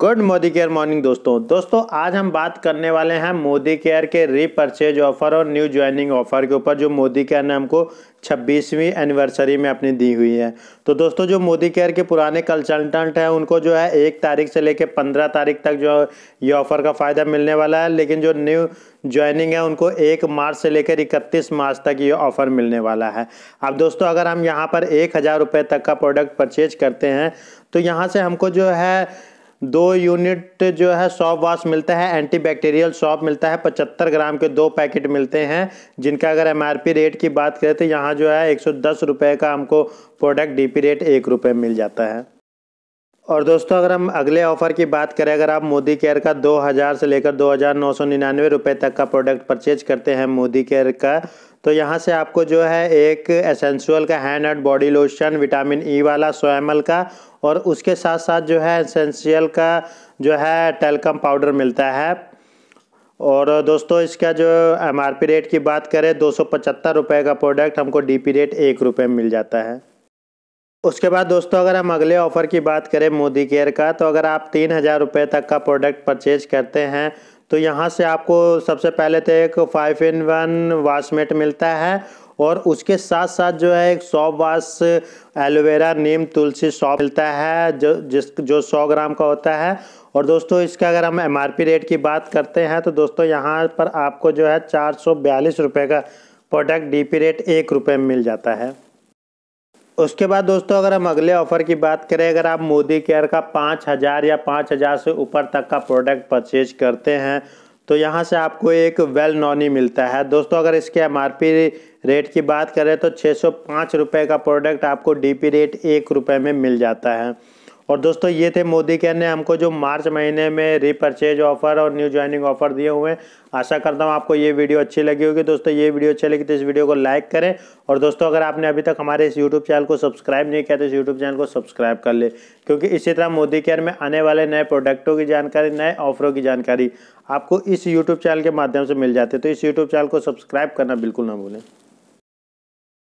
good Modi care morning दोस्तों दोस्तों आज हम बात करने वाले हैं मोदी केयर के रीपरचेज ऑफर और न्यू ज्वाइनिंग ऑफर के ऊपर जो मोदी केयर ने हमको 26वीं एनिवर्सरी में अपनी दी हुई है तो दोस्तों जो मोदी केयर के पुराने कंसल्टेंट हैं उनको जो है एक तारीख से लेकर पंद्रह तारीख तक जो ये ऑफर का फ़ायदा मिलने वाला है लेकिन जो न्यू ज्वाइनिंग है उनको एक मार्च से लेकर इकतीस मार्च तक ये ऑफ़र मिलने वाला है अब दोस्तों अगर हम यहाँ पर एक हज़ार रुपये तक का प्रोडक्ट परचेज करते हैं तो यहाँ से हमको जो है दो यूनिट जो है सॉप वाश मिलता है एंटीबैक्टीरियल सॉप मिलता है पचहत्तर ग्राम के दो पैकेट मिलते हैं जिनका अगर एमआरपी रेट की बात करें तो यहाँ जो है एक सौ का हमको प्रोडक्ट डीपी रेट एक रुपये मिल जाता है और दोस्तों अगर हम अगले ऑफर की बात करें अगर आप मोदी केयर का 2000 से लेकर दो हज़ार तक का प्रोडक्ट परचेज करते हैं मोदी केयर का तो यहाँ से आपको जो है एक एसेंशुअल का hand and body lotion vitamin E वाला सोएमल का और उसके साथ साथ जो है एसेंशियल का जो है टेलकम पाउडर मिलता है और दोस्तों इसका जो एम रेट की बात करें दो सौ का प्रोडक्ट हमको डी रेट एक रुपये में मिल जाता है उसके बाद दोस्तों अगर हम अगले ऑफ़र की बात करें मोदी केयर का तो अगर आप तीन हज़ार रुपये तक का प्रोडक्ट परचेज करते हैं तो यहाँ से आपको सबसे पहले तो एक फाइव इन वन वाशमेट मिलता है और उसके साथ साथ जो है एक सौ वास एलोवेरा नीम तुलसी सॉप मिलता है जो जिस जो सौ ग्राम का होता है और दोस्तों इसका अगर हम एम रेट की बात करते हैं तो दोस्तों यहाँ पर आपको जो है चार सौ बयालीस रुपये का प्रोडक्ट डी रेट एक रुपये में मिल जाता है उसके बाद दोस्तों अगर हम अगले ऑफर की बात करें अगर आप मोदी केयर का पाँच हज़ार या पाँच हज़ार से ऊपर तक का प्रोडक्ट परचेज करते हैं तो यहाँ से आपको एक वेल नॉनी मिलता है दोस्तों अगर इसके एम रेट की बात करें तो छः सौ का प्रोडक्ट आपको डी रेट एक रुपये में मिल जाता है और दोस्तों ये थे मोदी के ने हमको जो मार्च महीने में रिपर्चेज ऑफर और न्यू ज्वाइनिंग ऑफर दिए हुए हैं आशा करता हूँ आपको ये वीडियो अच्छी लगी होगी दोस्तों ये वीडियो अच्छी लगी तो इस वीडियो को लाइक करें और दोस्तों अगर आपने अभी तक हमारे इस यूट्यूब चैनल को सब्सक्राइब नहीं किया तो इस यूट्यूब चैनल को सब्सक्राइब कर ले क्योंकि इसी तरह मोदी केयर में आने वाले नए प्रोडक्टों की जानकारी नए ऑफरों की जानकारी आपको इस यूट्यूब चैनल के माध्यम से मिल जाती है तो इस यूट्यूब चैनल को सब्सक्राइब करना बिल्कुल ना भूलें